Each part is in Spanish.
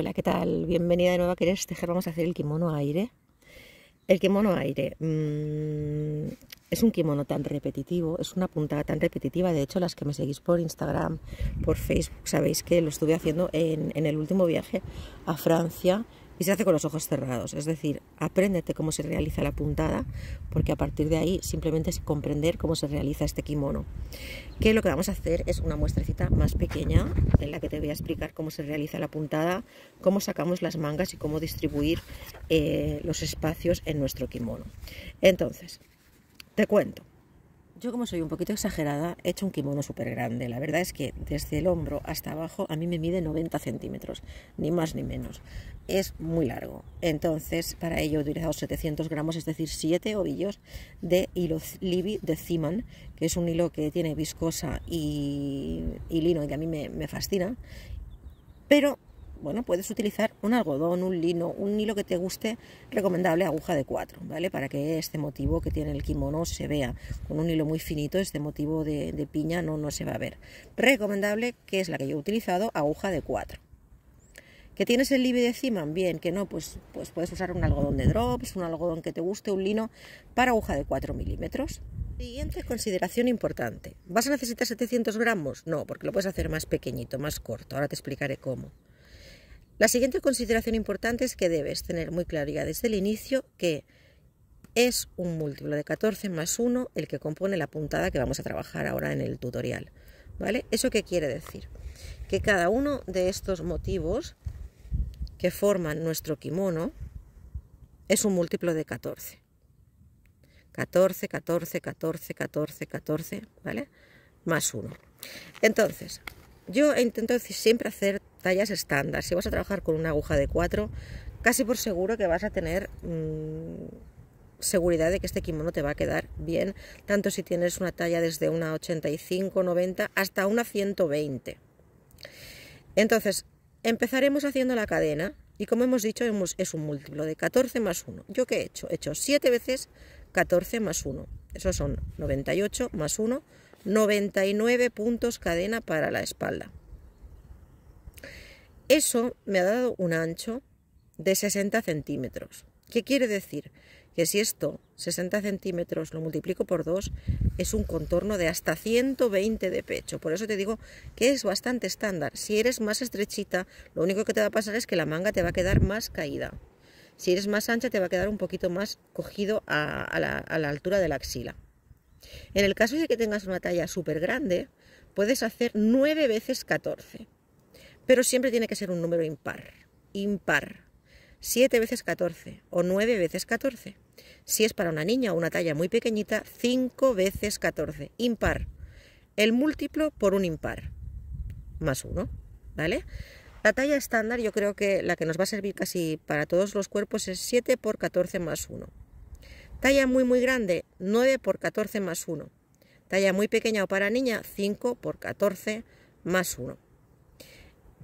Hola, ¿qué tal? Bienvenida de nuevo a Querés Tejer. Vamos a hacer el kimono aire. El kimono aire mm, es un kimono tan repetitivo, es una puntada tan repetitiva. De hecho, las que me seguís por Instagram, por Facebook, sabéis que lo estuve haciendo en el último viaje a Francia y se hace con los ojos cerrados. Es decir, apréndete cómo se realiza la puntada, porque a partir de ahí simplemente es comprender cómo se realiza este kimono. Que lo que vamos a hacer es una muestrecita más pequeña en la que te voy a explicar cómo se realiza la puntada, cómo sacamos las mangas y cómo distribuir eh, los espacios en nuestro kimono. Entonces, te cuento. Yo como soy un poquito exagerada, he hecho un kimono súper grande. La verdad es que desde el hombro hasta abajo a mí me mide 90 centímetros, ni más ni menos. Es muy largo. Entonces, para ello he utilizado 700 gramos, es decir, 7 ovillos de hilo Libby de Ziman, que es un hilo que tiene viscosa y, lino y que a mí me, me fascina. Pero bueno, puedes utilizar un algodón, un lino, un hilo que te guste, recomendable aguja de 4, ¿vale? Para que este motivo que tiene el kimono se vea. Con un hilo muy finito, este motivo de, piña no, no se va a ver. Recomendable, que es la que yo he utilizado, aguja de 4. ¿Que tienes el libre de cima? Bien, que no, pues, pues puedes usar un algodón de drops, un algodón que te guste, un lino para aguja de 4 milímetros. Siguiente consideración importante. ¿Vas a necesitar 700 gramos? No, porque lo puedes hacer más pequeñito, más corto. Ahora te explicaré cómo. La siguiente consideración importante es que debes tener muy claridad desde el inicio que es un múltiplo de 14 más 1 el que compone la puntada que vamos a trabajar ahora en el tutorial. ¿Vale? ¿Eso qué quiere decir? Que cada uno de estos motivos que forman nuestro kimono es un múltiplo de 14. 14, 14, 14, 14, 14, ¿vale? Más 1. Entonces, yo intento siempre hacer tallas estándar. Si vas a trabajar con una aguja de 4, casi por seguro que vas a tener mm, seguridad de que este kimono te va a quedar bien, tanto si tienes una talla desde una 85, 90 hasta una 120. Entonces, empezaremos haciendo la cadena y como hemos dicho, es un múltiplo de 14 más 1. ¿Yo qué he hecho? He hecho 7 veces 14 más 1. Eso son 98 más 1, 99 puntos cadena para la espalda. Eso me ha dado un ancho de 60 centímetros. ¿Qué quiere decir? Que si esto, 60 centímetros, lo multiplico por 2, es un contorno de hasta 120 de pecho. Por eso te digo que es bastante estándar. Si eres más estrechita, lo único que te va a pasar es que la manga te va a quedar más caída. Si eres más ancha, te va a quedar un poquito más cogido a, la, la, altura de la axila. En el caso de que tengas una talla súper grande, puedes hacer 9 veces 14. Pero siempre tiene que ser un número impar. Impar. 7 veces 14 o 9 veces 14. Si es para una niña o una talla muy pequeñita, 5 veces 14. Impar. El múltiplo por un impar. Más uno. ¿Vale? La talla estándar, yo creo que la que nos va a servir casi para todos los cuerpos es 7 por 14 más 1. Talla muy muy grande, 9 por 14 más 1. Talla muy pequeña o para niña, 5 por 14 más 1.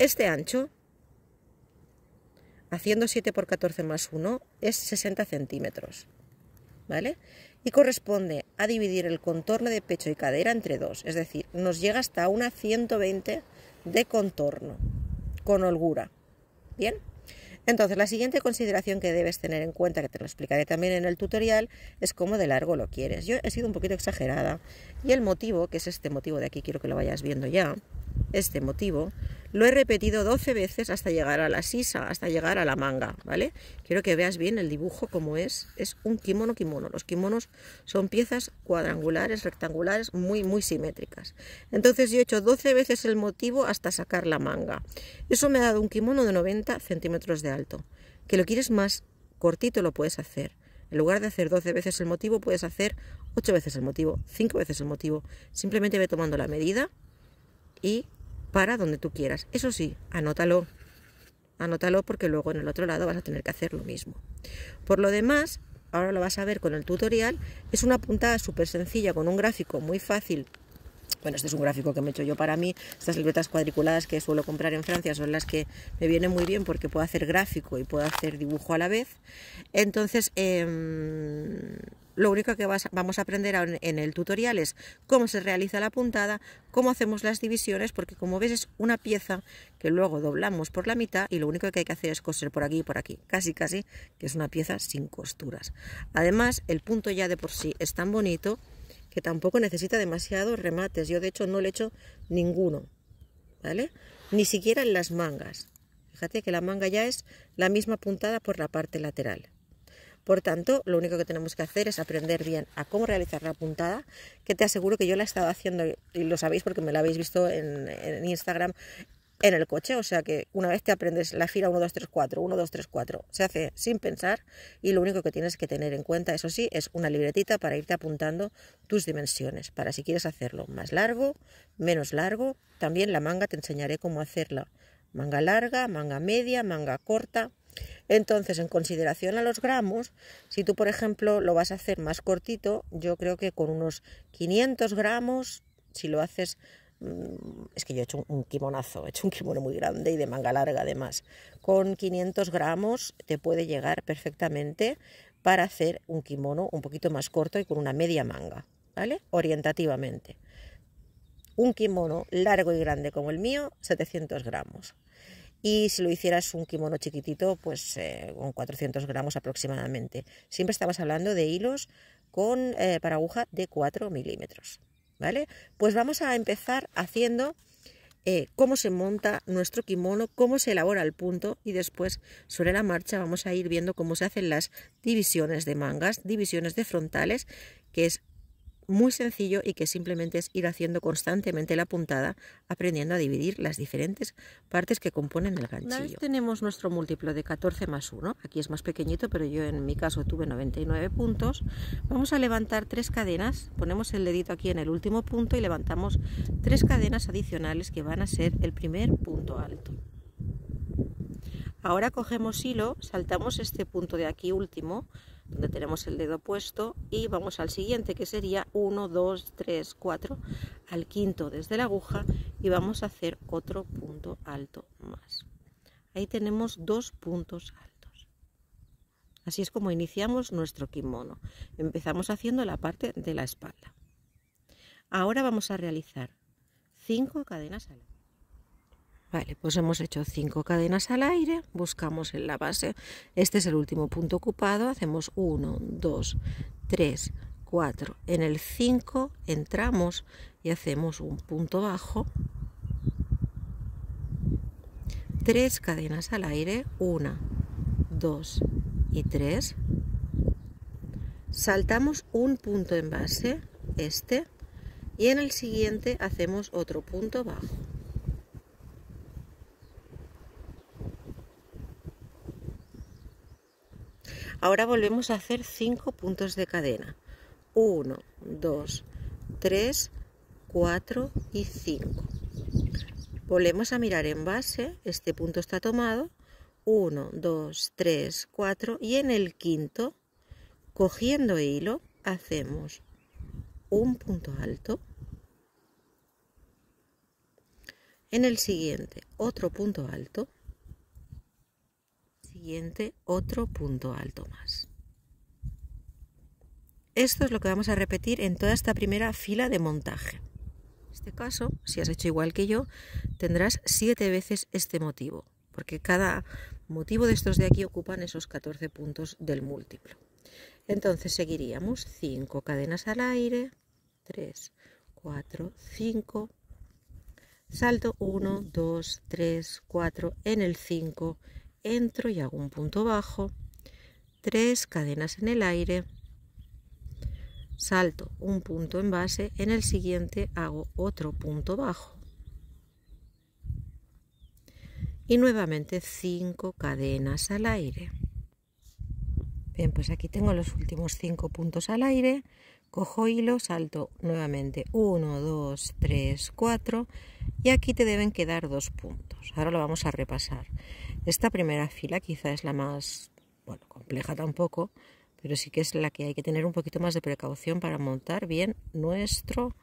Este ancho, haciendo 7 por 14 más 1, es 60 centímetros. ¿Vale? Y corresponde a dividir el contorno de pecho y cadera entre dos, es decir, nos llega hasta una 120 de contorno, con holgura. ¿Bien? Entonces, la siguiente consideración que debes tener en cuenta, que te lo explicaré también en el tutorial, es cómo de largo lo quieres. Yo he sido un poquito exagerada y el motivo, que es este motivo de aquí, quiero que lo vayas viendo ya, este motivo, lo he repetido 12 veces hasta llegar a la sisa, hasta llegar a la manga, ¿vale? Quiero que veas bien el dibujo como es. Es un kimono kimono. Los kimonos son piezas cuadrangulares, rectangulares, muy, muy simétricas. Entonces yo he hecho 12 veces el motivo hasta sacar la manga. Eso me ha dado un kimono de 90 centímetros de alto. Que lo quieres más cortito lo puedes hacer. En lugar de hacer 12 veces el motivo, puedes hacer 8 veces el motivo, 5 veces el motivo. Simplemente ve tomando la medida y para donde tú quieras. Eso sí, anótalo. Anótalo porque luego en el otro lado vas a tener que hacer lo mismo. Por lo demás, ahora lo vas a ver con el tutorial, es una puntada súper sencilla con un gráfico muy fácil bueno, este es un gráfico que me he hecho yo para mí. Estas libretas cuadriculadas que suelo comprar en Francia son las que me vienen muy bien porque puedo hacer gráfico y puedo hacer dibujo a la vez. Entonces, eh, lo único que vamos a aprender en, en el tutorial es cómo se realiza la puntada, cómo hacemos las divisiones, porque como ves es una pieza que luego doblamos por la mitad y lo único que hay que hacer es coser por aquí y por aquí, casi casi que es una pieza sin costuras. Además el punto ya de por sí es tan bonito que tampoco necesita demasiados remates, yo de hecho no le he hecho ninguno, ¿vale? Ni siquiera en las mangas. Fíjate que la manga ya es la misma puntada por la parte lateral. Por tanto, lo único que tenemos que hacer es aprender bien a cómo realizar la puntada, que te aseguro que yo la he estado haciendo, y lo sabéis porque me la habéis visto en, Instagram, en el coche. O sea que una vez te aprendes la fila 1, 2, 3, 4, 1, 2, 3, 4, se hace sin pensar y lo único que tienes que tener en cuenta, eso sí, es una libretita para irte apuntando tus dimensiones, para si quieres hacerlo más largo, menos largo. También la manga te enseñaré cómo hacerla. Manga larga, manga media, manga corta. Entonces, en consideración a los gramos, si tú, por ejemplo, lo vas a hacer más cortito, yo creo que con unos 500 gramos, si lo haces mm, es que yo he hecho un kimonazo, he hecho un kimono muy grande y de manga larga además. Con 500 gramos te puede llegar perfectamente para hacer un kimono un poquito más corto y con una media manga, ¿vale? Orientativamente. Un kimono largo y grande como el mío, 700 gramos y si lo hicieras un kimono chiquitito, pues eh, con 400 gramos aproximadamente. Siempre estabas hablando de hilos con eh, para aguja de 4 milímetros. ¿Vale? Pues vamos a empezar haciendo eh, cómo se monta nuestro kimono, cómo se elabora el punto y después sobre la marcha vamos a ir viendo cómo se hacen las divisiones de mangas, divisiones de frontales, que es muy sencillo y que simplemente es ir haciendo constantemente la puntada, aprendiendo a dividir las diferentes partes que componen el ganchillo. Una tenemos nuestro múltiplo de 14 más 1, aquí es más pequeñito, pero yo en mi caso tuve 99 puntos, vamos a levantar tres cadenas, ponemos el dedito aquí en el último punto y levantamos tres cadenas adicionales que van a ser el primer punto alto. Ahora cogemos hilo, saltamos este punto de aquí último, donde tenemos el dedo puesto y vamos al siguiente que sería 1, 2, 3, 4, al quinto desde la aguja y vamos a hacer otro punto alto más. Ahí tenemos dos puntos altos. Así es como iniciamos nuestro kimono. Empezamos haciendo la parte de la espalda. Ahora vamos a realizar 5 cadenas Vale, pues hemos hecho 5 cadenas al aire, buscamos en la base, este es el último punto ocupado, hacemos 1, 2, 3, 4, en el 5 entramos y hacemos un punto bajo, 3 cadenas al aire, 1, 2 y 3, saltamos un punto en base, este, y en el siguiente hacemos otro punto bajo. Ahora volvemos a hacer 5 puntos de cadena. 1, 2, 3, 4 y 5. Volvemos a mirar en base, este punto está tomado. 1, 2, 3, 4 y en el quinto, cogiendo hilo, hacemos un punto alto. En el siguiente, otro punto alto siguiente otro punto alto más. Esto es lo que vamos a repetir en toda esta primera fila de montaje. En este caso, si has hecho igual que yo, tendrás siete veces este motivo, porque cada motivo de estos de aquí ocupan esos 14 puntos del múltiplo. Entonces seguiríamos 5 cadenas al aire, 3, 4, 5, salto 1, 2, 3, 4, en el 5 entro y hago un punto bajo, tres cadenas en el aire, salto un punto en base, en el siguiente hago otro punto bajo. Y nuevamente cinco cadenas al aire. Bien, pues aquí tengo los últimos cinco puntos al aire cojo hilo, salto nuevamente 1, 2, 3, 4 y aquí te deben quedar dos puntos. Ahora lo vamos a repasar. Esta primera fila quizá es la más, bueno, compleja tampoco, pero sí que es la que hay que tener un poquito más de precaución para montar bien nuestro,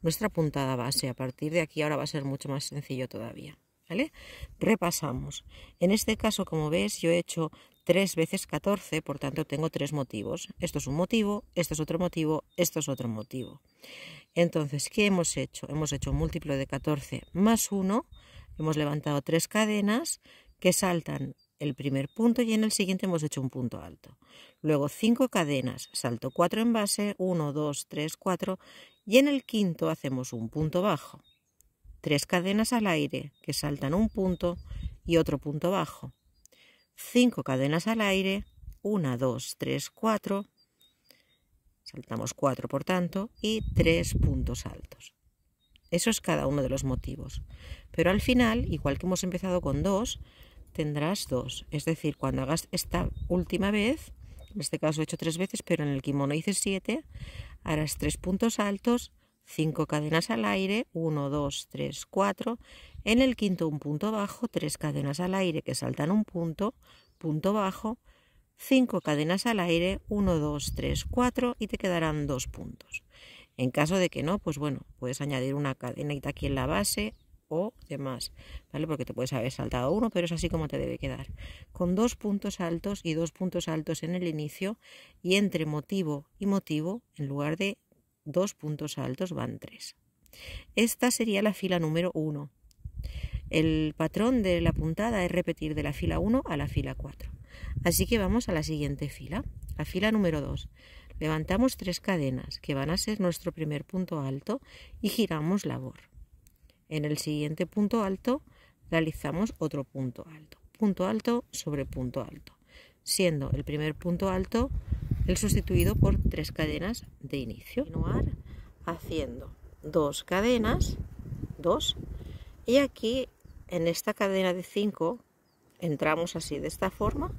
nuestra puntada base. A partir de aquí ahora va a ser mucho más sencillo todavía. ¿Vale? Repasamos. En este caso, como ves, yo he hecho 3 veces 14, por tanto tengo tres motivos. Esto es un motivo, esto es otro motivo, esto es otro motivo. Entonces, ¿qué hemos hecho? Hemos hecho un múltiplo de 14 más 1, hemos levantado tres cadenas que saltan el primer punto y en el siguiente hemos hecho un punto alto. Luego cinco cadenas, salto 4 en base, 1, 2, 3, 4 y en el quinto hacemos un punto bajo. Tres cadenas al aire que saltan un punto y otro punto bajo 5 cadenas al aire, 1, 2, 3, 4, saltamos 4 por tanto, y 3 puntos altos. Eso es cada uno de los motivos. Pero al final, igual que hemos empezado con 2, tendrás 2. Es decir, cuando hagas esta última vez, en este caso he hecho 3 veces, pero en el kimono hice 7, harás 3 puntos altos, 5 cadenas al aire, 1, 2, 3, 4. En el quinto un punto bajo, tres cadenas al aire que saltan un punto, punto bajo, cinco cadenas al aire, 1, 2, 3, 4 y te quedarán dos puntos. En caso de que no, pues bueno, puedes añadir una cadenita aquí en la base o demás, ¿vale? Porque te puedes haber saltado uno, pero es así como te debe quedar. Con dos puntos altos y dos puntos altos en el inicio y entre motivo y motivo, en lugar de dos puntos altos van tres. Esta sería la fila número uno El patrón de la puntada es repetir de la fila 1 a la fila 4. Así que vamos a la siguiente fila, la fila número 2. Levantamos tres cadenas, que van a ser nuestro primer punto alto, y giramos labor. En el siguiente punto alto realizamos otro punto alto, punto alto sobre punto alto, siendo el primer punto alto el sustituido por tres cadenas de inicio. Continuar haciendo dos cadenas, dos, y aquí en esta cadena de 5 entramos así de esta forma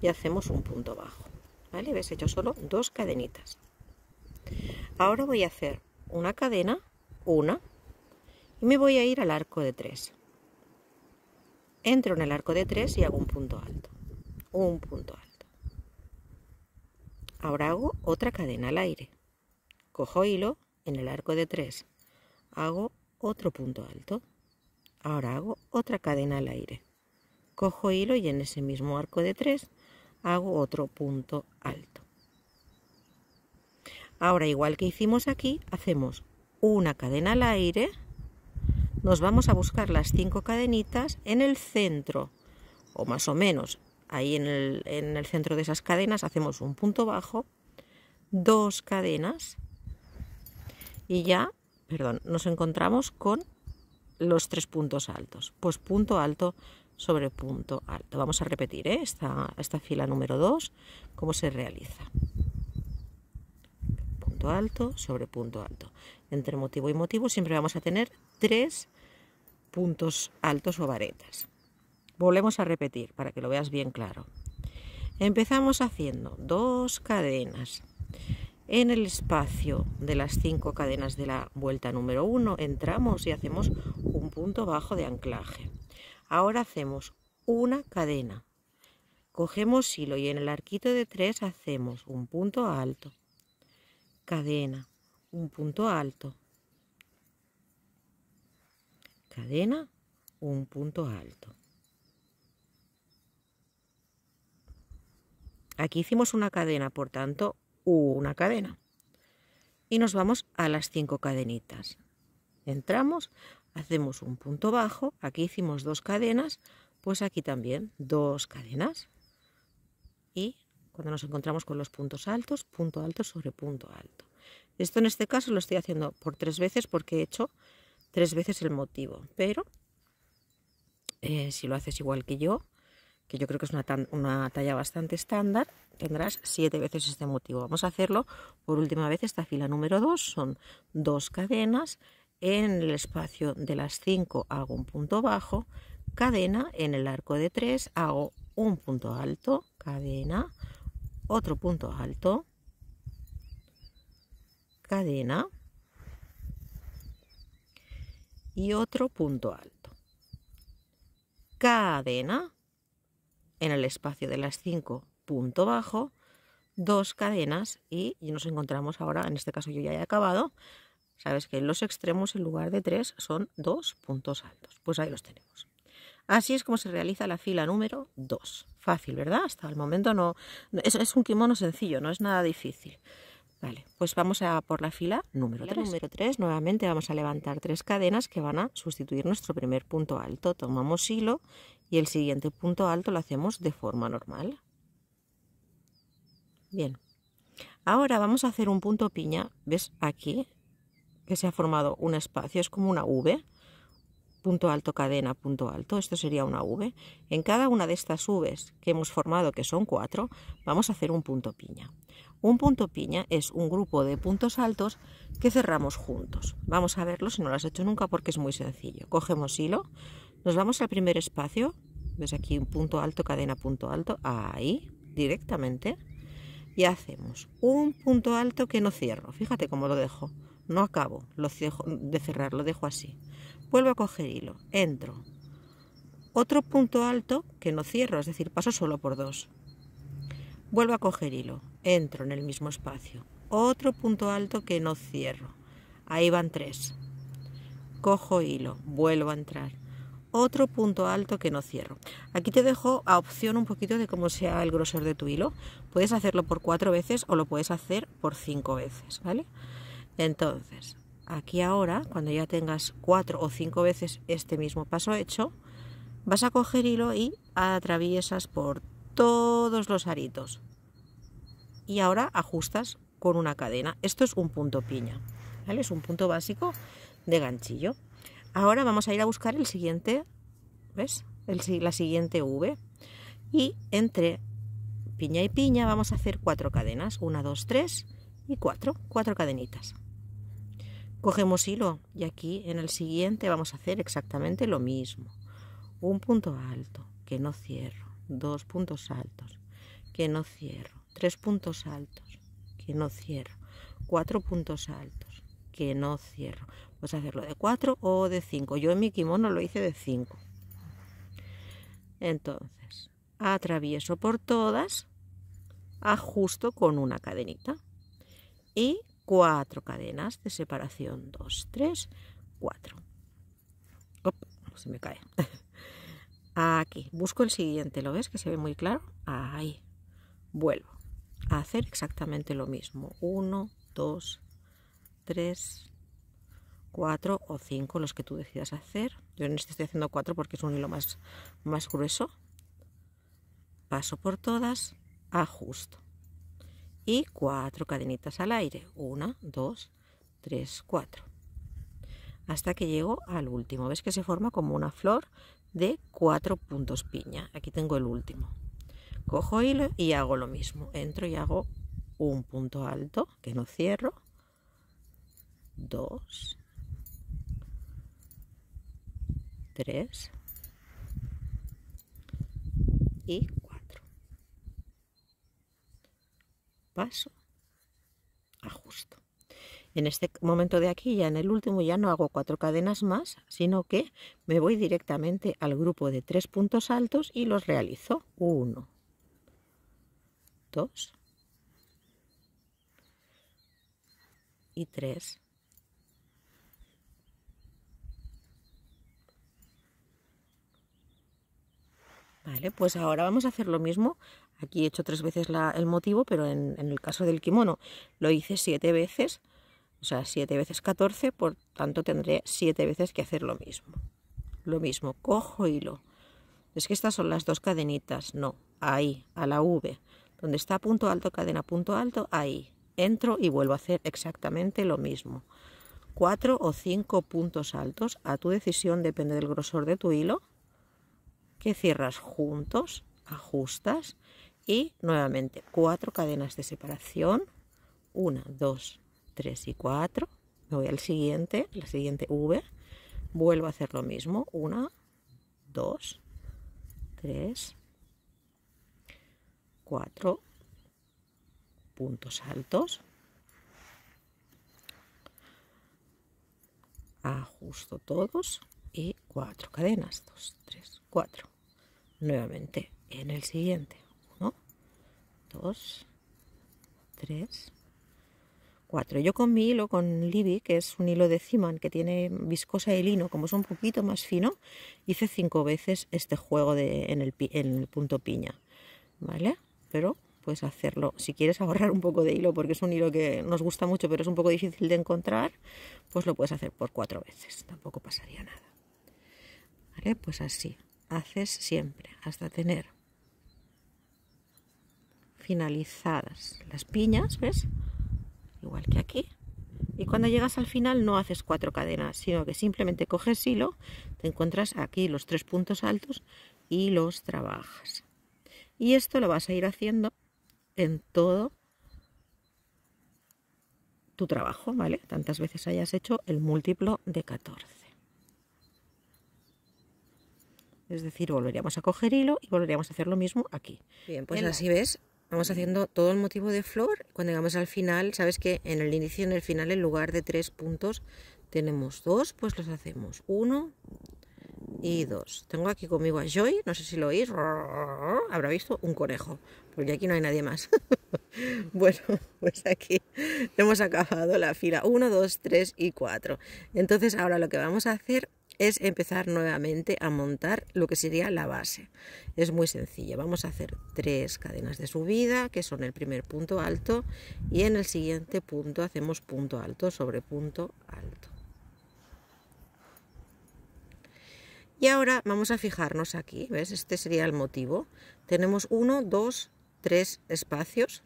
y hacemos un punto bajo. ¿Vale? ¿Ves? He hecho solo dos cadenitas. Ahora voy a hacer una cadena, una, y me voy a ir al arco de tres Entro en el arco de tres y hago un punto alto. Un punto alto. Ahora hago otra cadena al aire. Cojo hilo en el arco de 3. Hago otro punto alto. Ahora hago otra cadena al aire. Cojo hilo y en ese mismo arco de 3 hago otro punto alto. Ahora, igual que hicimos aquí, hacemos una cadena al aire. Nos vamos a buscar las cinco cadenitas en el centro, o más o menos ahí en el, centro de esas cadenas hacemos un punto bajo, dos cadenas y ya, perdón, nos encontramos con los tres puntos altos. Pues punto alto sobre punto alto. Vamos a repetir ¿eh? esta, esta fila número 2, cómo se realiza. Punto alto sobre punto alto. Entre motivo y motivo siempre vamos a tener tres puntos altos o varetas. Volvemos a repetir para que lo veas bien claro. Empezamos haciendo dos cadenas. En el espacio de las cinco cadenas de la vuelta número uno entramos y hacemos un punto bajo de anclaje. Ahora hacemos una cadena. Cogemos hilo y en el arquito de tres hacemos un punto alto. Cadena, un punto alto. Cadena, un punto alto. Aquí hicimos una cadena, por tanto, una cadena. Y nos vamos a las cinco cadenitas. Entramos, hacemos un punto bajo, aquí hicimos dos cadenas, pues aquí también dos cadenas. Y cuando nos encontramos con los puntos altos, punto alto sobre punto alto. Esto en este caso lo estoy haciendo por tres veces porque he hecho tres veces el motivo, pero eh, si lo haces igual que yo, que yo creo que es una, talla bastante estándar, tendrás siete veces este motivo. Vamos a hacerlo por última vez esta fila número 2, son dos cadenas, en el espacio de las 5 hago un punto bajo, cadena, en el arco de tres hago un punto alto, cadena, otro punto alto, cadena y otro punto alto, cadena, en el espacio de las cinco punto bajo, dos cadenas y nos encontramos ahora, en este caso yo ya he acabado, sabes que los extremos en lugar de tres son dos puntos altos, pues ahí los tenemos. Así es como se realiza la fila número 2. Fácil, ¿verdad? Hasta el momento no... Es, un kimono sencillo, no es nada difícil. Vale, pues vamos a por la fila número 3. Número 3, nuevamente vamos a levantar tres cadenas que van a sustituir nuestro primer punto alto. Tomamos hilo y el siguiente punto alto lo hacemos de forma normal. Bien, ahora vamos a hacer un punto piña, ¿ves? Aquí, que se ha formado un espacio, es como una V, punto alto, cadena, punto alto, esto sería una V. En cada una de estas Vs que hemos formado, que son cuatro, vamos a hacer un punto piña. Un punto piña es un grupo de puntos altos que cerramos juntos. Vamos a verlo si no lo has hecho nunca porque es muy sencillo. Cogemos hilo, nos vamos al primer espacio, ves aquí un punto alto, cadena, punto alto, ahí, directamente, y hacemos un punto alto que no cierro, fíjate cómo lo dejo, no acabo lo de cerrar, lo dejo así, vuelvo a coger hilo, entro, otro punto alto que no cierro, es decir, paso solo por dos, vuelvo a coger hilo, entro en el mismo espacio, otro punto alto que no cierro, ahí van tres, cojo hilo, vuelvo a entrar, otro punto alto que no cierro. Aquí te dejo a opción un poquito de cómo sea el grosor de tu hilo. Puedes hacerlo por cuatro veces o lo puedes hacer por cinco veces, ¿vale? Entonces, aquí ahora, cuando ya tengas cuatro o cinco veces este mismo paso hecho, vas a coger hilo y atraviesas por todos los aritos. Y ahora ajustas con una cadena. Esto es un punto piña, Es un punto básico de ganchillo. Ahora vamos a ir a buscar el siguiente, ¿ves? la siguiente V. Y entre piña y piña vamos a hacer cuatro cadenas. Una, dos, tres y cuatro. Cuatro cadenitas. Cogemos hilo y aquí en el siguiente vamos a hacer exactamente lo mismo. Un punto alto, que no cierro. Dos puntos altos, que no cierro. Tres puntos altos, que no cierro. Cuatro puntos altos que no cierro. pues hacerlo de 4 o de 5. Yo en mi kimono lo hice de 5. Entonces, atravieso por todas, ajusto con una cadenita y cuatro cadenas de separación. 2, 3, 4. Se me cae. Aquí, busco el siguiente, ¿lo ves? Que se ve muy claro. Ahí, vuelvo a hacer exactamente lo mismo. 1, 2, tres, cuatro o cinco los que tú decidas hacer. Yo en este estoy haciendo cuatro porque es un hilo más, más grueso. Paso por todas, ajusto. Y cuatro cadenitas al aire. Una, dos, tres, cuatro. Hasta que llego al último. ¿Ves que se forma como una flor de cuatro puntos piña? Aquí tengo el último. Cojo hilo y hago lo mismo. Entro y hago un punto alto que no cierro 2, 3 y 4. Paso, ajusto. En este momento de aquí, ya en el último, ya no hago cuatro cadenas más, sino que me voy directamente al grupo de tres puntos altos y los realizo. 1, 2 y 3 Vale, pues ahora vamos a hacer lo mismo. Aquí he hecho tres veces el motivo, pero en, en, el caso del kimono lo hice siete veces, o sea, siete veces 14, por tanto tendré siete veces que hacer lo mismo. Lo mismo, cojo hilo. Es que estas son las dos cadenitas, no, ahí, a la V, donde está punto alto, cadena, punto alto, ahí. Entro y vuelvo a hacer exactamente lo mismo. Cuatro o cinco puntos altos, a tu decisión, depende del grosor de tu hilo cierras juntos, ajustas y nuevamente cuatro cadenas de separación, una, dos, tres y cuatro. Me voy al siguiente, la siguiente V, vuelvo a hacer lo mismo, una, dos, tres, cuatro puntos altos. Ajusto todos y cuatro cadenas, dos, tres, cuatro nuevamente en el siguiente. 1, 2, 3, 4. Yo con mi hilo, con Libby, que es un hilo de Ziman que tiene viscosa y lino, como es un poquito más fino, hice cinco veces este juego de, en, el, punto piña. ¿Vale? Pero puedes hacerlo. Si quieres ahorrar un poco de hilo, porque es un hilo que nos gusta mucho, pero es un poco difícil de encontrar, pues lo puedes hacer por cuatro veces. Tampoco pasaría nada. Pues así haces siempre hasta tener finalizadas las piñas, ¿ves? Igual que aquí. Y cuando llegas al final no haces cuatro cadenas, sino que simplemente coges hilo, te encuentras aquí los tres puntos altos y los trabajas. Y esto lo vas a ir haciendo en todo tu trabajo, ¿vale? Tantas veces hayas hecho el múltiplo de 14. Es decir, volveríamos a coger hilo y volveríamos a hacer lo mismo aquí. Bien, pues así ves, vamos haciendo todo el motivo de flor. Cuando llegamos al final, sabes que en el inicio y en el final, en lugar de tres puntos, tenemos dos, pues los hacemos uno y dos. Tengo aquí conmigo a Joy, no sé si lo oís, habrá visto un conejo, porque aquí no hay nadie más. bueno, pues aquí hemos acabado la fila uno, dos, tres y cuatro. Entonces ahora lo que vamos a hacer es empezar nuevamente a montar lo que sería la base. Es muy sencilla, vamos a hacer tres cadenas de subida, que son el primer punto alto, y en el siguiente punto hacemos punto alto sobre punto alto. Y ahora vamos a fijarnos aquí, ¿ves? Este sería el motivo. Tenemos uno, dos, tres espacios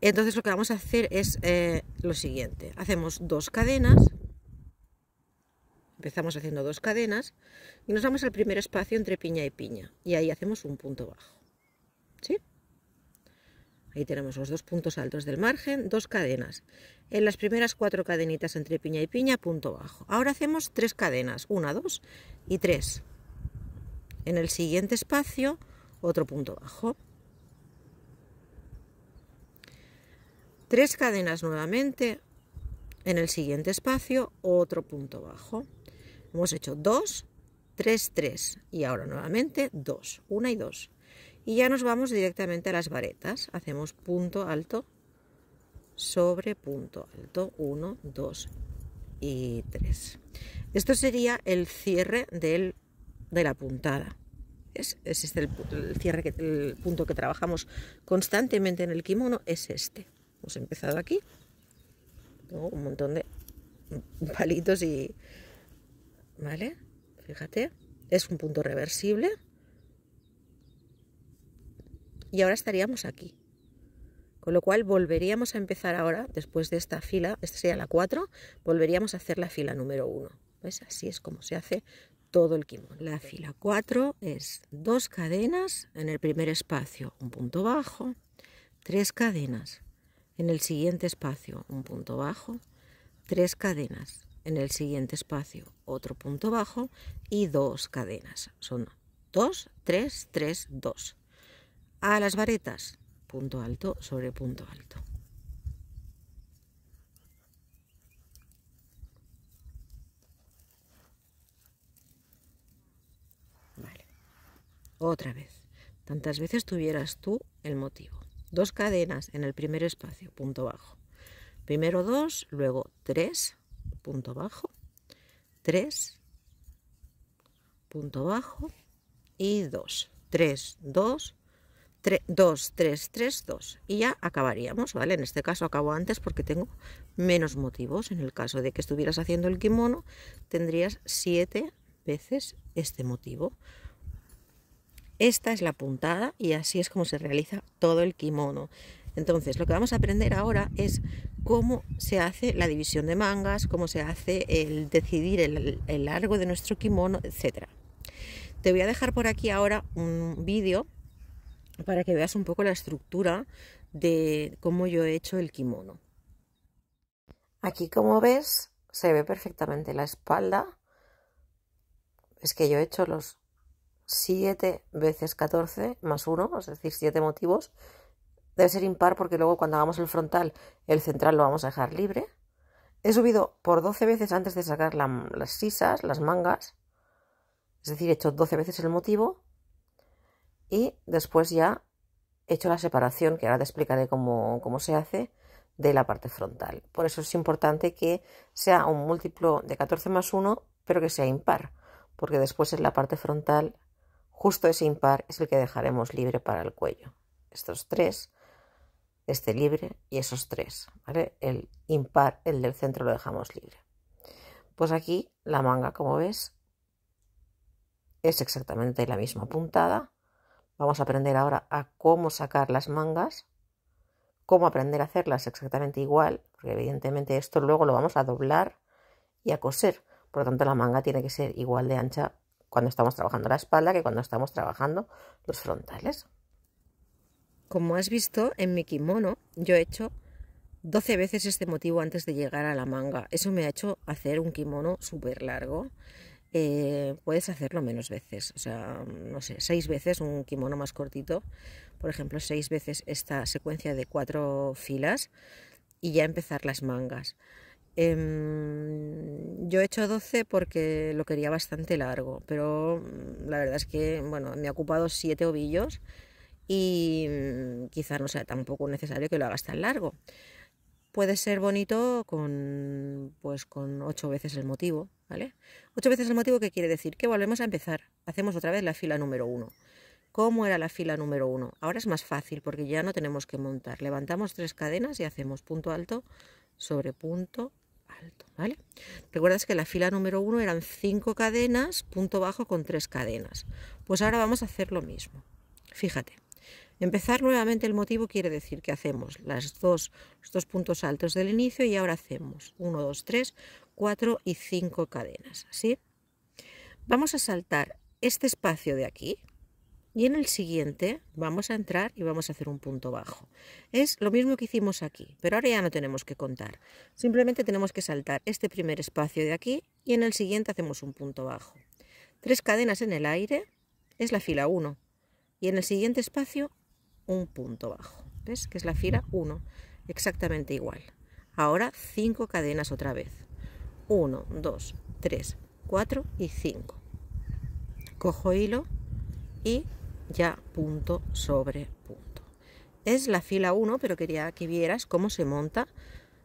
entonces lo que vamos a hacer es eh, lo siguiente. Hacemos dos cadenas Empezamos haciendo dos cadenas y nos vamos al primer espacio entre piña y piña y ahí hacemos un punto bajo. ¿Sí? Ahí tenemos los dos puntos altos del margen, dos cadenas. En las primeras cuatro cadenitas entre piña y piña, punto bajo. Ahora hacemos tres cadenas, una, dos y tres. En el siguiente espacio, otro punto bajo. Tres cadenas nuevamente, en el siguiente espacio, otro punto bajo. Hemos hecho 2, 3, 3 y ahora nuevamente 2, 1 y 2. Y ya nos vamos directamente a las varetas. Hacemos punto alto sobre punto alto, 1, 2 y 3. Esto sería el cierre del, de la puntada. Es, es este el, cierre, que, el punto que trabajamos constantemente en el kimono es este. Hemos empezado aquí. Tengo un montón de palitos y, ¿vale? Fíjate, es un punto reversible. Y ahora estaríamos aquí. Con lo cual volveríamos a empezar ahora, después de esta fila, esta sería la 4, volveríamos a hacer la fila número 1. ¿Ves? Así es como se hace todo el kimono. La fila 4 es dos cadenas en el primer espacio, un punto bajo, tres cadenas en el siguiente espacio, un punto bajo, tres cadenas en el siguiente espacio otro punto bajo y dos cadenas. Son 2, 3, 3, 2. A las varetas, punto alto sobre punto alto. Vale. Otra vez. Tantas veces tuvieras tú el motivo. Dos cadenas en el primer espacio, punto bajo. Primero dos, luego tres, punto bajo, 3, punto bajo y 2. 3, 2, 2, 3, 3, 2. Y ya acabaríamos, ¿vale? En este caso acabo antes porque tengo menos motivos. En el caso de que estuvieras haciendo el kimono, tendrías 7 veces este motivo. Esta es la puntada y así es como se realiza todo el kimono. Entonces, lo que vamos a aprender ahora es cómo se hace la división de mangas, cómo se hace el decidir el, largo de nuestro kimono, etc. Te voy a dejar por aquí ahora un vídeo para que veas un poco la estructura de cómo yo he hecho el kimono. Aquí como ves se ve perfectamente la espalda. Es que yo he hecho los 7 veces 14 más 1, es decir, 7 motivos debe ser impar porque luego cuando hagamos el frontal, el central lo vamos a dejar libre. He subido por 12 veces antes de sacar las sisas, las mangas. Es decir, he hecho 12 veces el motivo. Y después ya he hecho la separación, que ahora te explicaré cómo, cómo se hace, de la parte frontal. Por eso es importante que sea un múltiplo de 14 más 1, pero que sea impar. Porque después en la parte frontal, justo ese impar es el que dejaremos libre para el cuello. Estos tres este libre y esos tres, El impar, el del centro lo dejamos libre. Pues aquí la manga, como ves, es exactamente la misma puntada. Vamos a aprender ahora a cómo sacar las mangas, cómo aprender a hacerlas exactamente igual, porque evidentemente esto luego lo vamos a doblar y a coser. Por lo tanto, la manga tiene que ser igual de ancha cuando estamos trabajando la espalda que cuando estamos trabajando los frontales. Como has visto, en mi kimono yo he hecho 12 veces este motivo antes de llegar a la manga. Eso me ha hecho hacer un kimono súper largo. Eh, puedes hacerlo menos veces, o sea, no sé, seis veces un kimono más cortito, por ejemplo, seis veces esta secuencia de cuatro filas y ya empezar las mangas. Em, yo he hecho 12 porque lo quería bastante largo, pero mm, la verdad es que, bueno, me ha ocupado siete ovillos y mm, quizá no sea tampoco necesario que lo hagas tan largo. Puede ser bonito con pues con ocho veces el motivo, ¿vale? Ocho veces el motivo que quiere decir que volvemos a empezar. Hacemos otra vez la fila número uno. ¿Cómo era la fila número uno? Ahora es más fácil porque ya no tenemos que montar. Levantamos tres cadenas y hacemos punto alto sobre punto alto, ¿vale? Recuerdas que la fila número uno eran cinco cadenas, punto bajo con tres cadenas. Pues ahora vamos a hacer lo mismo. Fíjate. Empezar nuevamente el motivo quiere decir que hacemos las dos, los dos puntos altos del inicio y ahora hacemos 1, 2, 3, 4 y 5 cadenas. Vamos a saltar este espacio de aquí y en el siguiente vamos a entrar y vamos a hacer un punto bajo. Es lo mismo que hicimos aquí, pero ahora ya no tenemos que contar. Simplemente tenemos que saltar este primer espacio de aquí y en el siguiente hacemos un punto bajo. Tres cadenas en el aire es la fila 1 y en el siguiente espacio un punto bajo. ¿Ves? Que es la fila 1, exactamente igual. Ahora 5 cadenas otra vez. 1, 2, 3, 4 y 5. Cojo hilo y ya punto sobre punto. Es la fila 1, pero quería que vieras cómo se monta,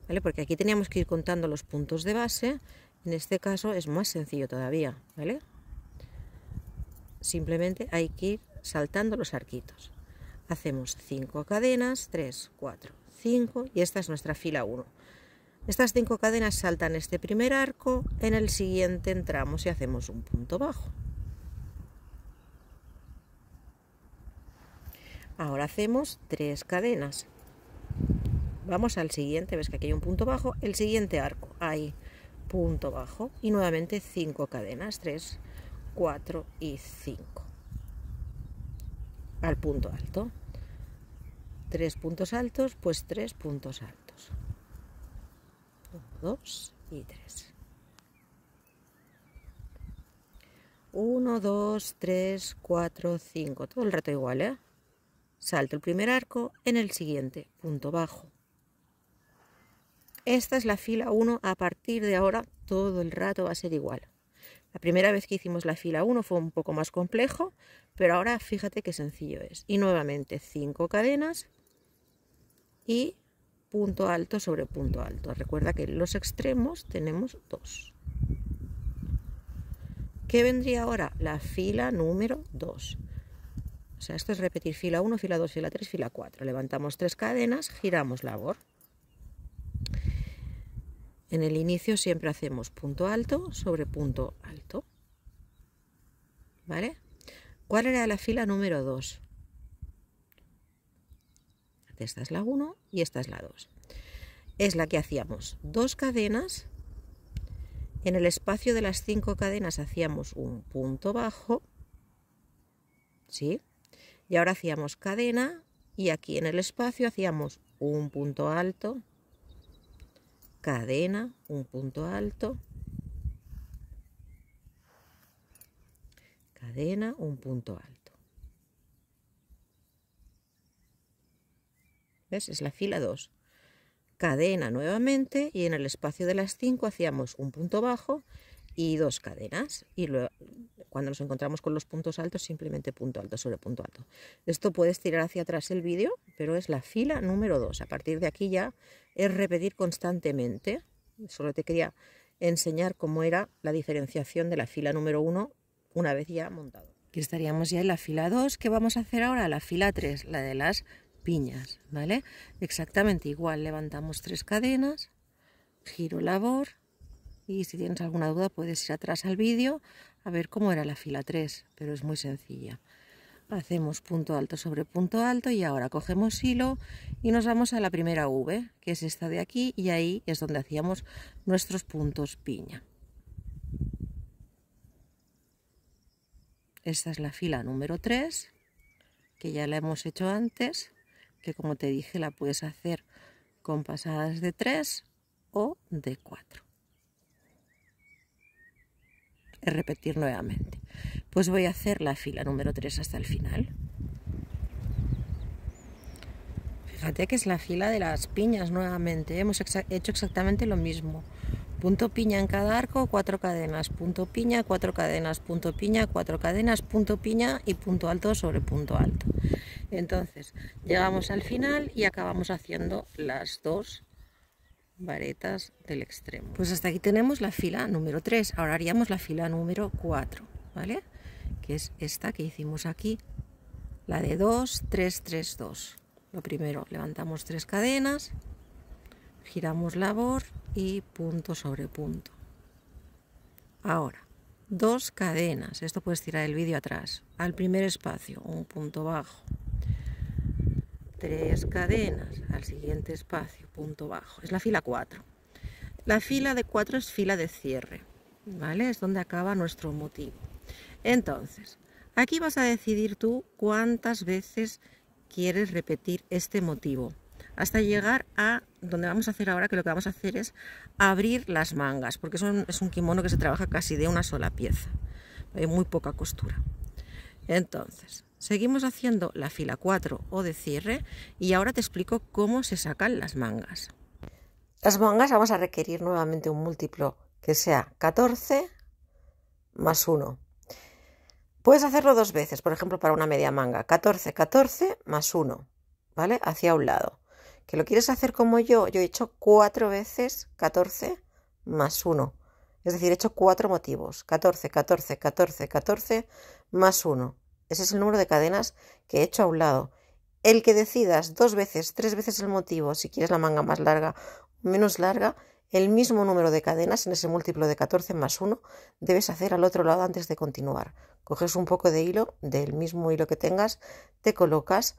¿vale? Porque aquí teníamos que ir contando los puntos de base. En este caso es más sencillo todavía, ¿vale? Simplemente hay que ir saltando los arquitos. Hacemos 5 cadenas, 3, 4, 5 y esta es nuestra fila 1. Estas 5 cadenas saltan este primer arco, en el siguiente entramos y hacemos un punto bajo. Ahora hacemos 3 cadenas. Vamos al siguiente, ves que aquí hay un punto bajo, el siguiente arco, hay punto bajo y nuevamente 5 cadenas, 3, 4 y 5 al punto alto tres puntos altos, pues tres puntos altos. Uno, dos y tres. Uno, dos, tres, cuatro, cinco. Todo el rato igual, ¿eh? Salto el primer arco en el siguiente, punto bajo. Esta es la fila 1, a partir de ahora todo el rato va a ser igual. La primera vez que hicimos la fila 1 fue un poco más complejo, pero ahora fíjate qué sencillo es. Y nuevamente 5 cadenas, y punto alto sobre punto alto. Recuerda que en los extremos tenemos dos. ¿Qué vendría ahora? La fila número 2. O sea, esto es repetir fila 1, fila 2, fila 3, fila 4. Levantamos tres cadenas, giramos labor. En el inicio siempre hacemos punto alto sobre punto alto. ¿Vale? ¿Cuál era la fila número 2? esta es la 1 y esta es la 2. Es la que hacíamos dos cadenas, en el espacio de las cinco cadenas hacíamos un punto bajo, ¿sí? Y ahora hacíamos cadena y aquí en el espacio hacíamos un punto alto, cadena, un punto alto, cadena, un punto alto. Es la fila 2. Cadena nuevamente y en el espacio de las 5 hacíamos un punto bajo y dos cadenas. Y luego, cuando nos encontramos con los puntos altos, simplemente punto alto sobre punto alto. Esto puedes tirar hacia atrás el vídeo, pero es la fila número 2. A partir de aquí ya es repetir constantemente. Solo te quería enseñar cómo era la diferenciación de la fila número 1 una vez ya montado. Aquí estaríamos ya en la fila 2. ¿Qué vamos a hacer ahora? La fila 3, la de las piñas, ¿vale? Exactamente igual, levantamos tres cadenas, giro labor y si tienes alguna duda puedes ir atrás al vídeo a ver cómo era la fila 3, pero es muy sencilla. Hacemos punto alto sobre punto alto y ahora cogemos hilo y nos vamos a la primera V, que es esta de aquí y ahí es donde hacíamos nuestros puntos piña. Esta es la fila número 3, que ya la hemos hecho antes que como te dije la puedes hacer con pasadas de 3 o de 4. Repetir nuevamente. Pues voy a hacer la fila número 3 hasta el final. Fíjate que es la fila de las piñas nuevamente. Hemos hecho exactamente lo mismo. Punto piña en cada arco, cuatro cadenas, punto piña, cuatro cadenas, punto piña, cuatro cadenas, punto piña y punto alto sobre punto alto. Entonces, llegamos al final y acabamos haciendo las dos varetas del extremo. Pues hasta aquí tenemos la fila número 3. Ahora haríamos la fila número 4, ¿vale? Que es esta que hicimos aquí. La de 2, 3, 3, 2. Lo primero, levantamos tres cadenas, giramos labor y punto sobre punto. Ahora, dos cadenas. Esto puedes tirar el vídeo atrás. Al primer espacio, un punto bajo tres cadenas al siguiente espacio, punto bajo. Es la fila 4. La fila de 4 es fila de cierre, ¿vale? Es donde acaba nuestro motivo. Entonces, aquí vas a decidir tú cuántas veces quieres repetir este motivo hasta llegar a donde vamos a hacer ahora, que lo que vamos a hacer es abrir las mangas, porque es un kimono que se trabaja casi de una sola pieza, hay muy poca costura. Entonces, Seguimos haciendo la fila 4 o de cierre y ahora te explico cómo se sacan las mangas. Las mangas vamos a requerir nuevamente un múltiplo que sea 14 más 1. Puedes hacerlo dos veces, por ejemplo, para una media manga. 14, 14 más 1, ¿vale? Hacia un lado. Que lo quieres hacer como yo, yo he hecho cuatro veces 14 más 1. Es decir, he hecho cuatro motivos. 14, 14, 14, 14 más 1. Ese es el número de cadenas que he hecho a un lado. El que decidas dos veces, tres veces el motivo, si quieres la manga más larga o menos larga, el mismo número de cadenas en ese múltiplo de 14 más 1 debes hacer al otro lado antes de continuar. Coges un poco de hilo, del mismo hilo que tengas, te colocas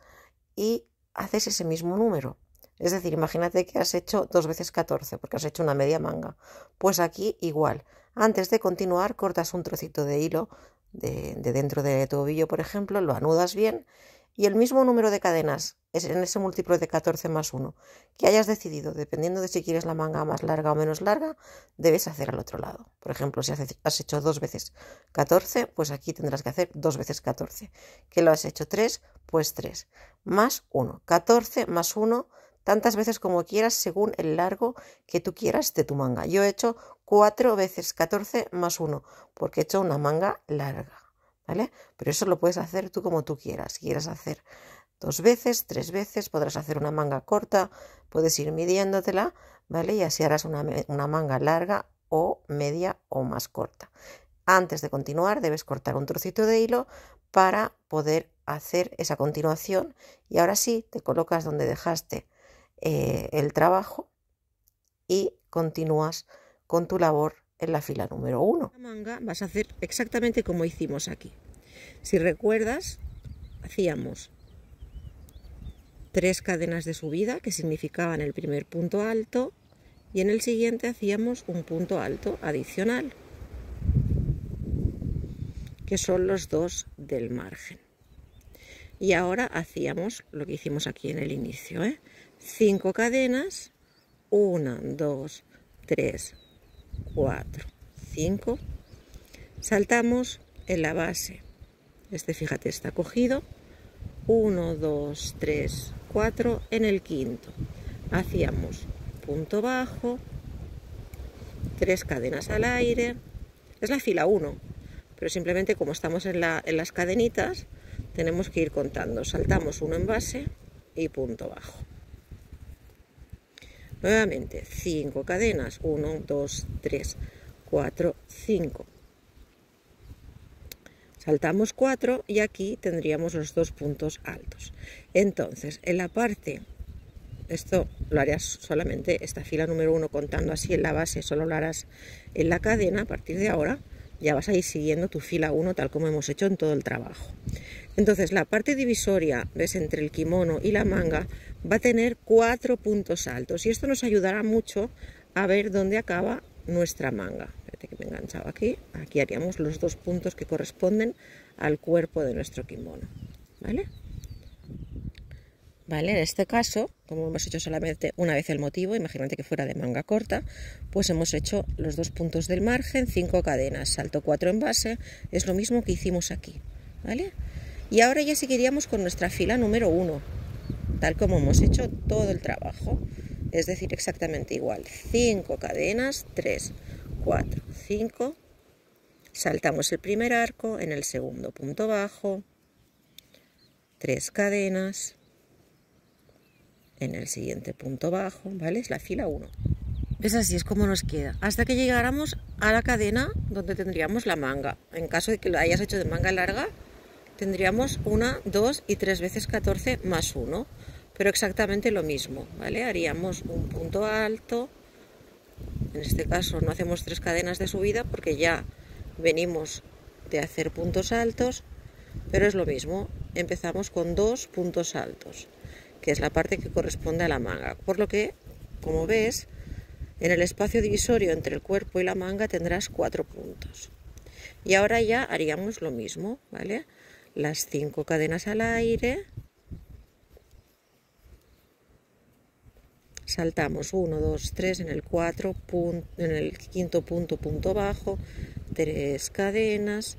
y haces ese mismo número. Es decir, imagínate que has hecho dos veces 14 porque has hecho una media manga. Pues aquí igual. Antes de continuar cortas un trocito de hilo de, dentro de tu ovillo, por ejemplo, lo anudas bien y el mismo número de cadenas es en ese múltiplo de 14 más 1 que hayas decidido, dependiendo de si quieres la manga más larga o menos larga, debes hacer al otro lado. Por ejemplo, si has hecho dos veces 14, pues aquí tendrás que hacer dos veces 14. Que lo has hecho 3, pues 3. Más 1. 14 más 1 tantas veces como quieras según el largo que tú quieras de tu manga. Yo he hecho 4 veces 14 más 1 porque he hecho una manga larga, ¿vale? Pero eso lo puedes hacer tú como tú quieras. Si quieres hacer dos veces, tres veces, podrás hacer una manga corta, puedes ir midiéndotela, ¿vale? Y así harás una, una manga larga o media o más corta. Antes de continuar debes cortar un trocito de hilo para poder hacer esa continuación y ahora sí te colocas donde dejaste eh, el trabajo y continúas con tu labor en la fila número uno. La manga vas a hacer exactamente como hicimos aquí. Si recuerdas, hacíamos tres cadenas de subida que significaban el primer punto alto y en el siguiente hacíamos un punto alto adicional que son los dos del margen. Y ahora hacíamos lo que hicimos aquí en el inicio, ¿eh? 5 cadenas, 1, 2, 3, 4, 5. Saltamos en la base. Este, fíjate, está cogido. 1, 2, 3, 4 en el quinto. Hacíamos punto bajo, tres cadenas al aire. Es la fila 1, pero simplemente como estamos en, la, en las cadenitas, tenemos que ir contando. Saltamos uno en base y punto bajo. Nuevamente, 5 cadenas. 1, 2, 3, 4, 5. Saltamos 4 y aquí tendríamos los dos puntos altos. Entonces, en la parte, esto lo harías solamente, esta fila número 1 contando así en la base, solo lo harás en la cadena a partir de ahora. Ya vas a ir siguiendo tu fila 1 tal como hemos hecho en todo el trabajo. Entonces, la parte divisoria, ves, entre el kimono y la manga, va a tener cuatro puntos altos y esto nos ayudará mucho a ver dónde acaba nuestra manga. enganchado aquí. Aquí haríamos los dos puntos que corresponden al cuerpo de nuestro kimono. ¿Vale? ¿Vale? En este caso, como hemos hecho solamente una vez el motivo, imagínate que fuera de manga corta, pues hemos hecho los dos puntos del margen, cinco cadenas, salto cuatro en base, es lo mismo que hicimos aquí, ¿vale? Y ahora ya seguiríamos con nuestra fila número uno tal como hemos hecho todo el trabajo. Es decir, exactamente igual. 5 cadenas, 3, 4, 5. Saltamos el primer arco, en el segundo punto bajo, 3 cadenas, en el siguiente punto bajo, ¿vale? Es la fila 1. Es así, es como nos queda. Hasta que llegáramos a la cadena donde tendríamos la manga. En caso de que lo hayas hecho de manga larga, tendríamos una, dos y tres veces 14 más 1 pero exactamente lo mismo, ¿vale? Haríamos un punto alto, en este caso no hacemos tres cadenas de subida porque ya venimos de hacer puntos altos, pero es lo mismo, empezamos con dos puntos altos, que es la parte que corresponde a la manga, por lo que, como ves, en el espacio divisorio entre el cuerpo y la manga tendrás cuatro puntos. Y ahora ya haríamos lo mismo, ¿vale? Las cinco cadenas al aire, saltamos 1, 2, 3 en el 4, en el quinto punto, punto bajo, 3 cadenas,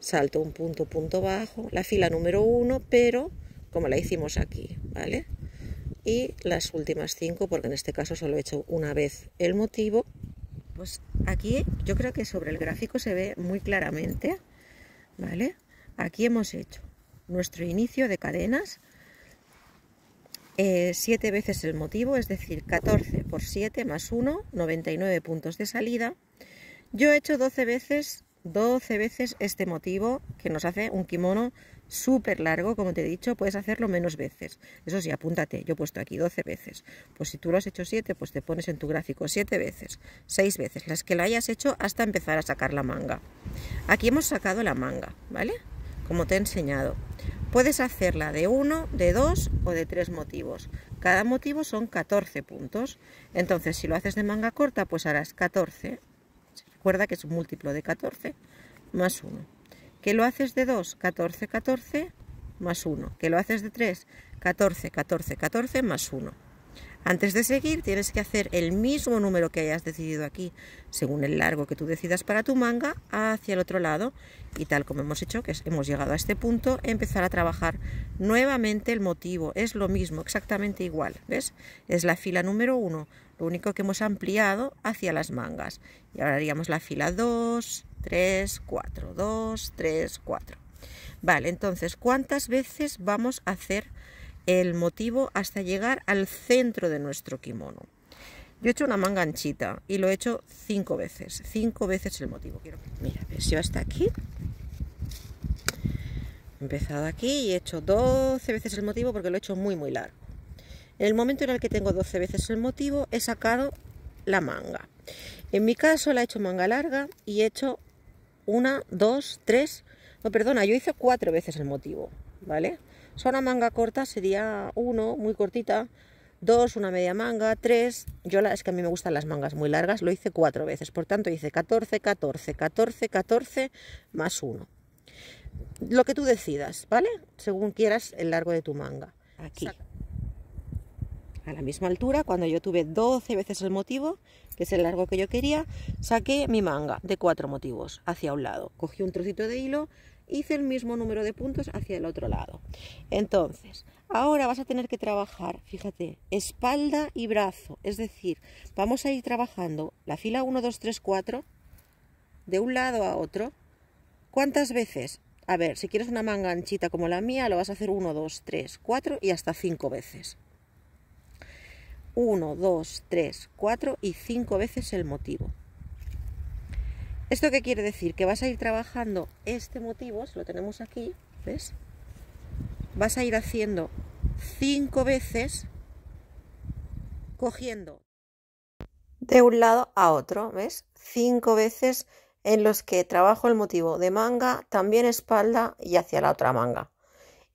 salto un punto, punto bajo, la fila número 1, pero como la hicimos aquí, ¿vale? Y las últimas 5, porque en este caso solo he hecho una vez el motivo. Pues aquí yo creo que sobre el gráfico se ve muy claramente, ¿vale? Aquí hemos hecho nuestro inicio de cadenas, 7 eh, veces el motivo, es decir, 14 por 7 más 1, 99 puntos de salida. Yo he hecho 12 veces, 12 veces este motivo que nos hace un kimono súper largo, como te he dicho, puedes hacerlo menos veces. Eso sí, apúntate, yo he puesto aquí 12 veces. Pues si tú lo has hecho 7, pues te pones en tu gráfico 7 veces, 6 veces, las que la hayas hecho hasta empezar a sacar la manga. Aquí hemos sacado la manga, ¿vale? Como te he enseñado. Puedes hacerla de 1, de 2 o de 3 motivos. Cada motivo son 14 puntos. Entonces, si lo haces de manga corta, pues harás 14. Recuerda que es un múltiplo de 14 más 1. Que lo haces de 2, 14, 14 más 1. Que lo haces de 3, 14, 14, 14 más 1. Antes de seguir tienes que hacer el mismo número que hayas decidido aquí, según el largo que tú decidas para tu manga, hacia el otro lado y tal como hemos hecho, que hemos llegado a este punto, empezar a trabajar nuevamente el motivo, es lo mismo, exactamente igual, ¿ves? Es la fila número 1, lo único que hemos ampliado hacia las mangas. Y ahora haríamos la fila 2, 3, 4, 2, 3, 4. Vale, entonces, ¿cuántas veces vamos a hacer el motivo hasta llegar al centro de nuestro kimono. Yo he hecho una manga anchita y lo he hecho cinco veces, cinco veces el motivo. Quiero, mira, hasta aquí. He empezado aquí y he hecho 12 veces el motivo porque lo he hecho muy muy largo. En el momento en el que tengo 12 veces el motivo he sacado la manga. En mi caso la he hecho manga larga y he hecho una, dos, tres, no perdona, yo hice cuatro veces el motivo, ¿vale? una manga corta sería uno, muy cortita, dos, una media manga, tres. Yo la, es que a mí me gustan las mangas muy largas, lo hice cuatro veces. Por tanto, hice 14, 14, 14, 14 más uno. Lo que tú decidas, ¿vale? Según quieras el largo de tu manga. Aquí. A la misma altura, cuando yo tuve 12 veces el motivo, que es el largo que yo quería, saqué mi manga de cuatro motivos hacia un lado. Cogí un trocito de hilo, hice el mismo número de puntos hacia el otro lado. Entonces, ahora vas a tener que trabajar, fíjate, espalda y brazo. Es decir, vamos a ir trabajando la fila 1, 2, 3, 4 de un lado a otro. ¿Cuántas veces? A ver, si quieres una manga anchita como la mía, lo vas a hacer 1, 2, 3, 4 y hasta 5 veces. 1, 2, 3, 4 y 5 veces el motivo. ¿Esto qué quiere decir? Que vas a ir trabajando este motivo, lo tenemos aquí, ¿ves? Vas a ir haciendo cinco veces cogiendo de un lado a otro, ¿ves? Cinco veces en los que trabajo el motivo de manga, también espalda y hacia la otra manga.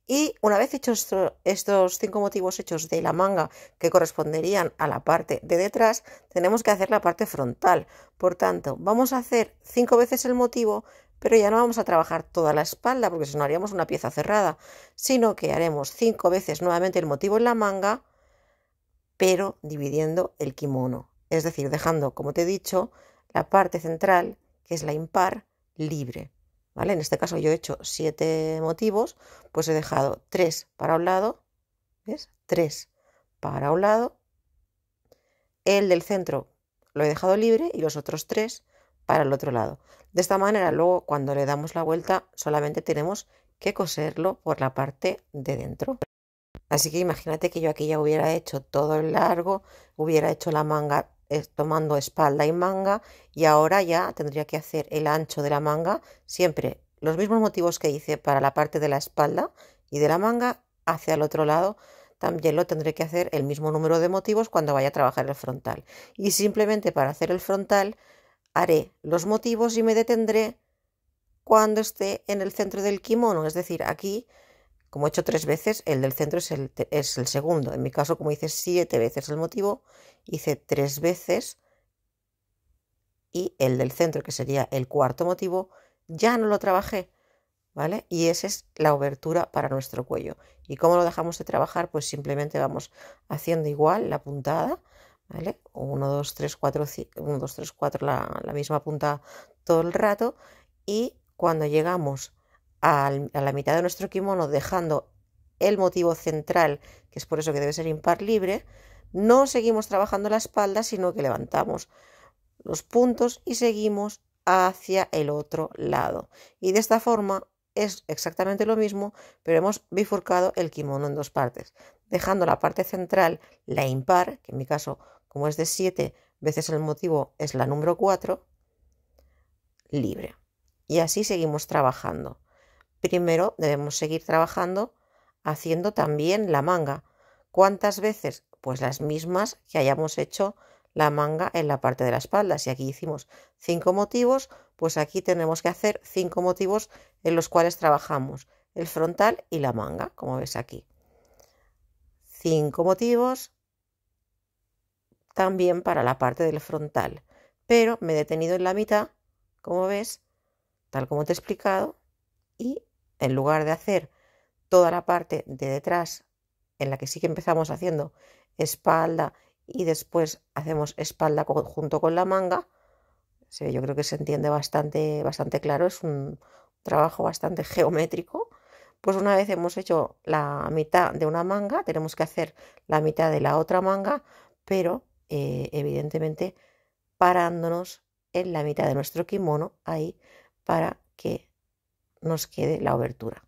Y una vez hechos estos cinco motivos hechos de la manga que corresponderían a la parte de detrás, tenemos que hacer la parte frontal. Por tanto, vamos a hacer cinco veces el motivo, pero ya no vamos a trabajar toda la espalda porque si no haríamos una pieza cerrada, sino que haremos cinco veces nuevamente el motivo en la manga, pero dividiendo el kimono. Es decir, dejando, como te he dicho, la parte central, que es la impar, libre. ¿vale? En este caso yo he hecho siete motivos, pues he dejado tres para un lado, ¿ves? Tres para un lado, el del centro lo he dejado libre y los otros tres para el otro lado. De esta manera luego cuando le damos la vuelta solamente tenemos que coserlo por la parte de dentro. Así que imagínate que yo aquí ya hubiera hecho todo el largo, hubiera hecho la manga tomando espalda y manga y ahora ya tendría que hacer el ancho de la manga siempre los mismos motivos que hice para la parte de la espalda y de la manga hacia el otro lado también lo tendré que hacer el mismo número de motivos cuando vaya a trabajar el frontal y simplemente para hacer el frontal haré los motivos y me detendré cuando esté en el centro del kimono es decir aquí como he hecho tres veces, el del centro es es el, segundo. En mi caso, como hice siete veces el motivo hice tres veces y el del centro, que sería el cuarto motivo, ya no lo trabajé, ¿vale? Y esa es la abertura para nuestro cuello. ¿Y cómo lo dejamos de trabajar? Pues simplemente vamos haciendo igual la puntada, ¿vale? 1, 2, 3, 4, 1, 2, 3, 4, la, misma punta todo el rato y cuando llegamos a la mitad de nuestro kimono dejando el motivo central, que es por eso que debe ser impar libre, no seguimos trabajando la espalda, sino que levantamos los puntos y seguimos hacia el otro lado. Y de esta forma es exactamente lo mismo, pero hemos bifurcado el kimono en dos partes, dejando la parte central, la impar, que en mi caso, como es de 7 veces el motivo, es la número 4, libre. Y así seguimos trabajando. Primero debemos seguir trabajando haciendo también la manga. ¿Cuántas veces pues las mismas que hayamos hecho la manga en la parte de la espalda. Si aquí hicimos cinco motivos, pues aquí tenemos que hacer cinco motivos en los cuales trabajamos el frontal y la manga, como ves aquí. Cinco motivos también para la parte del frontal, pero me he detenido en la mitad, como ves, tal como te he explicado, y en lugar de hacer toda la parte de detrás, en la que sí que empezamos haciendo espalda y después hacemos espalda junto con la manga. Yo creo que se entiende bastante, bastante claro, es un trabajo bastante geométrico. Pues una vez hemos hecho la mitad de una manga, tenemos que hacer la mitad de la otra manga, pero eh, evidentemente parándonos en la mitad de nuestro kimono ahí para que nos quede la abertura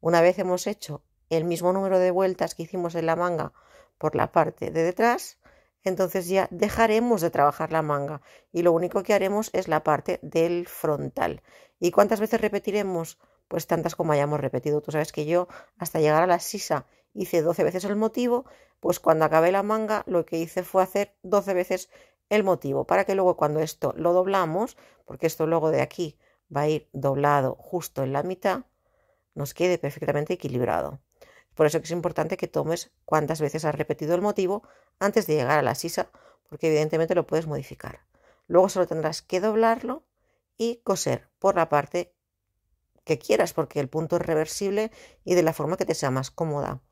Una vez hemos hecho el mismo número de vueltas que hicimos en la manga, por la parte de detrás, entonces ya dejaremos de trabajar la manga y lo único que haremos es la parte del frontal. ¿Y cuántas veces repetiremos? Pues tantas como hayamos repetido. Tú sabes que yo hasta llegar a la sisa hice 12 veces el motivo, pues cuando acabé la manga lo que hice fue hacer 12 veces el motivo, para que luego cuando esto lo doblamos, porque esto luego de aquí va a ir doblado justo en la mitad, nos quede perfectamente equilibrado. Por eso es importante que tomes cuántas veces has repetido el motivo antes de llegar a la sisa, porque evidentemente lo puedes modificar. Luego solo tendrás que doblarlo y coser por la parte que quieras, porque el punto es reversible y de la forma que te sea más cómoda.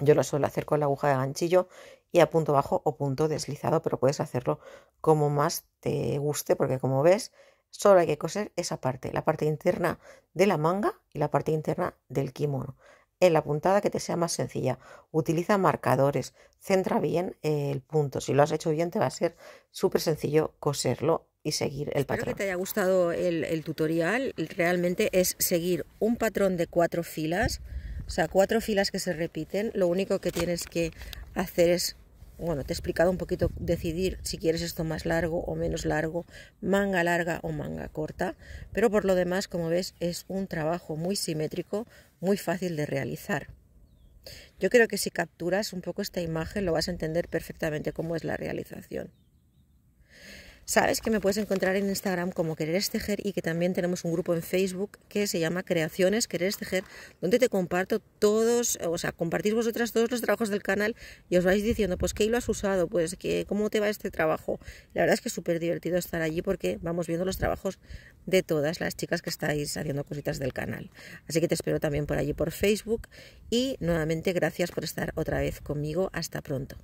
Yo lo suelo hacer con la aguja de ganchillo y a punto bajo o punto deslizado, pero puedes hacerlo como más te guste, porque como ves, solo hay que coser esa parte, la parte interna de la manga y la parte interna del kimono en la puntada que te sea más sencilla. Utiliza marcadores, centra bien el punto. Si lo has hecho bien te va a ser súper sencillo coserlo y seguir el patrón. Espero que te haya gustado el, el tutorial. Realmente es seguir un patrón de cuatro filas, o sea, cuatro filas que se repiten. Lo único que tienes que hacer es bueno, te he explicado un poquito decidir si quieres esto más largo o menos largo, manga larga o manga corta, pero por lo demás, como ves, es un trabajo muy simétrico, muy fácil de realizar. Yo creo que si capturas un poco esta imagen lo vas a entender perfectamente cómo es la realización. Sabes que me puedes encontrar en Instagram como Quereres Tejer y que también tenemos un grupo en Facebook que se llama Creaciones Quereres Tejer, donde te comparto todos, o sea, compartís vosotras todos los trabajos del canal y os vais diciendo, pues qué hilo has usado, pues cómo te va este trabajo. La verdad es que es súper divertido estar allí porque vamos viendo los trabajos de todas las chicas que estáis haciendo cositas del canal. Así que te espero también por allí por Facebook y nuevamente gracias por estar otra vez conmigo. Hasta pronto.